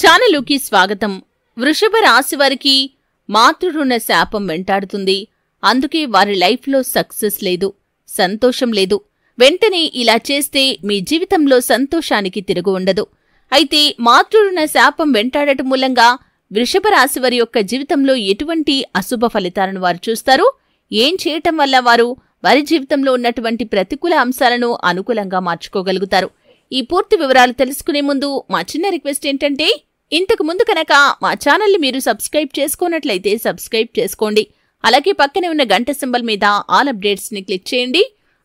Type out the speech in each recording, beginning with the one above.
ఛానలుకి స్వాగతం వృషభ రాశి వారికి మాతృరుణ శాపం వెంటాడుతుంది అందుకే వారి లైఫ్లో సక్సెస్ లేదు సంతోషం లేదు వెంటనే ఇలా చేస్తే మీ జీవితంలో సంతోషానికి తిరుగు ఉండదు అయితే మాతృరుణ శాపం వెంటాడటం మూలంగా వృషభ వారి యొక్క జీవితంలో ఎటువంటి అశుభ ఫలితాలను వారు చూస్తారు ఏం చేయటం వల్ల వారు వారి జీవితంలో ఉన్నటువంటి ప్రతికూల అంశాలను అనుకూలంగా మార్చుకోగలుగుతారు ఈ పూర్తి వివరాలు తెలుసుకునే ముందు మా చిన్న రిక్వెస్ట్ ఏంటంటే ఇంతకు ముందు కనుక మా ఛానల్ని మీరు సబ్స్క్రైబ్ చేసుకున్నట్లయితే సబ్స్క్రైబ్ చేసుకోండి అలాగే పక్కనే ఉన్న గంట సింబల్ మీద ఆల్ అప్డేట్స్ని క్లిక్ చేయండి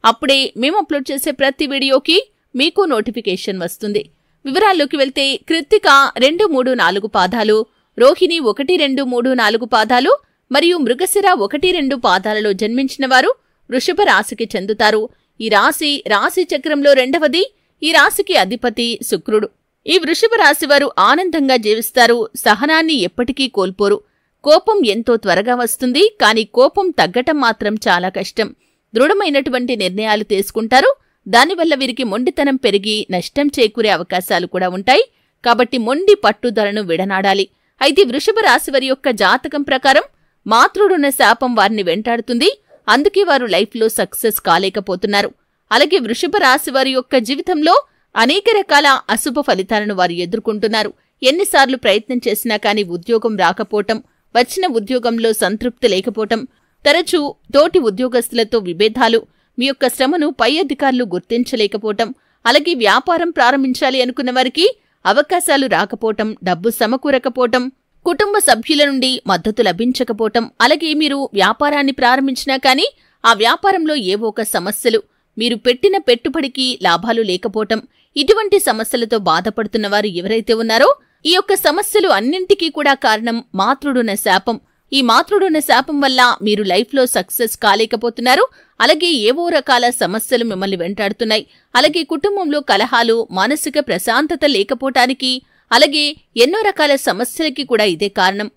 అప్పుడే మేము అప్లోడ్ చేసే ప్రతి వీడియోకి మీకు నోటిఫికేషన్ వస్తుంది వివరాల్లోకి వెళ్తే కృత్తిక రెండు మూడు నాలుగు పాదాలు రోహిణి ఒకటి రెండు మూడు నాలుగు పాదాలు మరియు మృగశిర ఒకటి రెండు పాదాలలో జన్మించిన వారు వృషభ రాశికి చెందుతారు ఈ రాశి రాశి చక్రంలో రెండవది ఈ రాశికి అధిపతి శుక్రుడు ఈ వృషభ రాశివారు ఆనందంగా జీవిస్తారు సహనాన్ని ఎప్పటికీ కోల్పోరు కోపం ఎంతో త్వరగా వస్తుంది కానీ కోపం తగ్గటం మాత్రం చాలా కష్టం దృఢమైనటువంటి నిర్ణయాలు తీసుకుంటారు దానివల్ల వీరికి మొండితనం పెరిగి నష్టం చేకూరే అవకాశాలు కూడా ఉంటాయి కాబట్టి మొండి పట్టుదలను విడనాడాలి అయితే వృషభ రాశి వారి యొక్క జాతకం ప్రకారం మాతృడున్న శాపం వారిని వెంటాడుతుంది అందుకే వారు లైఫ్లో సక్సెస్ కాలేకపోతున్నారు అలాగే వృషభ రాశి వారి యొక్క జీవితంలో అనేక రకాల అశుభ ఫలితాలను వారు ఎదుర్కొంటున్నారు ఎన్నిసార్లు ప్రయత్నం చేసినా కానీ ఉద్యోగం రాకపోవటం వచ్చిన ఉద్యోగంలో సంతృప్తి లేకపోవటం తరచూ తోటి ఉద్యోగస్తులతో విభేదాలు మీ యొక్క శ్రమను పై అధికారులు గుర్తించలేకపోవటం అలాగే వ్యాపారం ప్రారంభించాలి అనుకున్న వారికి అవకాశాలు రాకపోవటం డబ్బు సమకూరకపోవటం కుటుంబ సభ్యుల నుండి మద్దతు లభించకపోవటం అలాగే మీరు వ్యాపారాన్ని ప్రారంభించినా కానీ ఆ వ్యాపారంలో ఏవో ఒక సమస్యలు మీరు పెట్టిన పెట్టుబడికి లాభాలు లేకపోవటం ఇటువంటి సమస్యలతో బాధపడుతున్న వారు ఎవరైతే ఉన్నారో ఈ యొక్క సమస్యలు అన్నింటికీ కూడా కారణం మాతృడున్న శాపం ఈ మాతృడున్న శాపం వల్ల మీరు లైఫ్లో సక్సెస్ కాలేకపోతున్నారు అలాగే ఏవో రకాల సమస్యలు మిమ్మల్ని వెంటాడుతున్నాయి అలాగే కుటుంబంలో కలహాలు మానసిక ప్రశాంతత లేకపోవటానికి అలాగే ఎన్నో రకాల సమస్యలకి కూడా ఇదే కారణం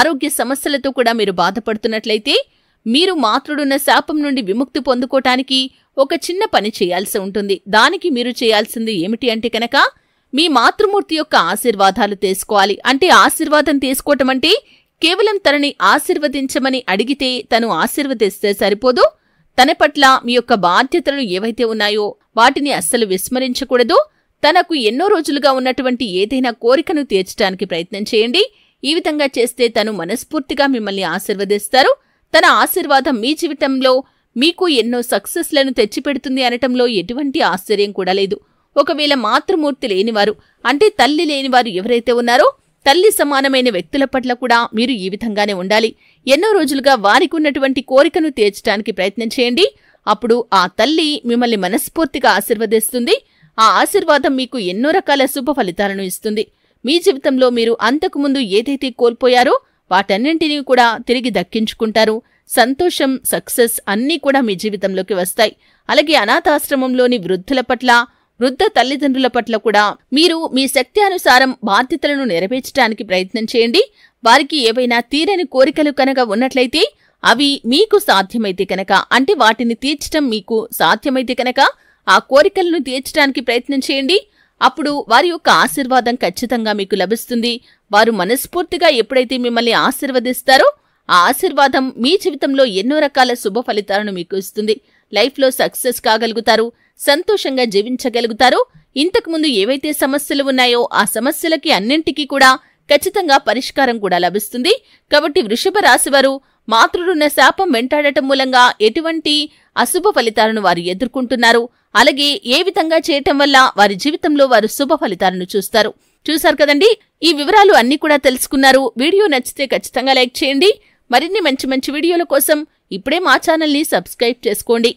ఆరోగ్య సమస్యలతో కూడా మీరు బాధపడుతున్నట్లయితే మీరు మాతృడున్న శాపం నుండి విముక్తి పొందుకోటానికి ఒక చిన్న పని చేయాల్సి ఉంటుంది దానికి మీరు చేయాల్సింది ఏమిటి అంటే కనుక మీ మాతృమూర్తి యొక్క ఆశీర్వాదాలు తీసుకోవాలి అంటే ఆశీర్వాదం తీసుకోవటం అంటే కేవలం తనని ఆశీర్వదించమని అడిగితే తను ఆశీర్వదిస్తే సరిపోదు తన పట్ల మీ యొక్క బాధ్యతలు ఏవైతే ఉన్నాయో వాటిని అస్సలు విస్మరించకూడదు తనకు ఎన్నో రోజులుగా ఉన్నటువంటి ఏదైనా కోరికను తీర్చడానికి ప్రయత్నం చేయండి ఈ విధంగా చేస్తే తను మనస్ఫూర్తిగా మిమ్మల్ని ఆశీర్వదిస్తారు తన ఆశీర్వాదం మీ జీవితంలో మీకు ఎన్నో సక్సెస్లను తెచ్చిపెడుతుంది అనటంలో ఎటువంటి ఆశ్చర్యం కూడా లేదు ఒకవేళ మాతృమూర్తి లేనివారు అంటే తల్లి లేనివారు ఎవరైతే ఉన్నారో తల్లి సమానమైన వ్యక్తుల పట్ల కూడా మీరు ఈ విధంగానే ఉండాలి ఎన్నో రోజులుగా వారికి ఉన్నటువంటి కోరికను తీర్చడానికి ప్రయత్నం చేయండి అప్పుడు ఆ తల్లి మిమ్మల్ని మనస్ఫూర్తిగా ఆశీర్వదిస్తుంది ఆ ఆశీర్వాదం మీకు ఎన్నో రకాల శుభ ఫలితాలను ఇస్తుంది మీ జీవితంలో మీరు అంతకుముందు ఏదైతే కోల్పోయారో వాటన్నింటినీ కూడా తిరిగి దక్కించుకుంటారు సంతోషం సక్సెస్ అన్నీ కూడా మీ జీవితంలోకి వస్తాయి అలాగే అనాథాశ్రమంలోని వృద్ధుల పట్ల వృద్ధ తల్లిదండ్రుల పట్ల కూడా మీరు మీ శక్తి అనుసారం బాధ్యతలను నెరవేర్చడానికి ప్రయత్నం చేయండి వారికి ఏవైనా తీరని కోరికలు కనుక ఉన్నట్లయితే అవి మీకు సాధ్యమైతే కనుక అంటే వాటిని తీర్చడం మీకు సాధ్యమైతే కనుక ఆ కోరికలను తీర్చడానికి ప్రయత్నం చేయండి అప్పుడు వారి యొక్క ఆశీర్వాదం ఖచ్చితంగా మీకు లభిస్తుంది వారు మనస్ఫూర్తిగా ఎప్పుడైతే మిమ్మల్ని ఆశీర్వదిస్తారో ఆ ఆశీర్వాదం మీ జీవితంలో ఎన్నో రకాల శుభ ఫలితాలను మీకు ఇస్తుంది లైఫ్లో సక్సెస్ కాగలుగుతారు సంతోషంగా జీవించగలుగుతారు ఇంతకుముందు ఏవైతే సమస్యలు ఉన్నాయో ఆ సమస్యలకి అన్నింటికీ కూడా ఖచ్చితంగా పరిష్కారం కూడా లభిస్తుంది కాబట్టి వృషభ రాశివారు మాతృడున్న శాపం వెంటాడటం మూలంగా ఎటువంటి అశుభ ఫలితాలను వారు ఎదుర్కొంటున్నారు అలాగే ఏ విధంగా చేయటం వల్ల వారి జీవితంలో వారు శుభ ఫలితాలను చూస్తారు చూశారు కదండి ఈ వివరాలు అన్నీ కూడా తెలుసుకున్నారు వీడియో నచ్చితే ఖచ్చితంగా లైక్ చేయండి మరిన్ని మంచి మంచి వీడియోల కోసం ఇప్పుడే మా ఛానల్ని సబ్స్క్రైబ్ చేసుకోండి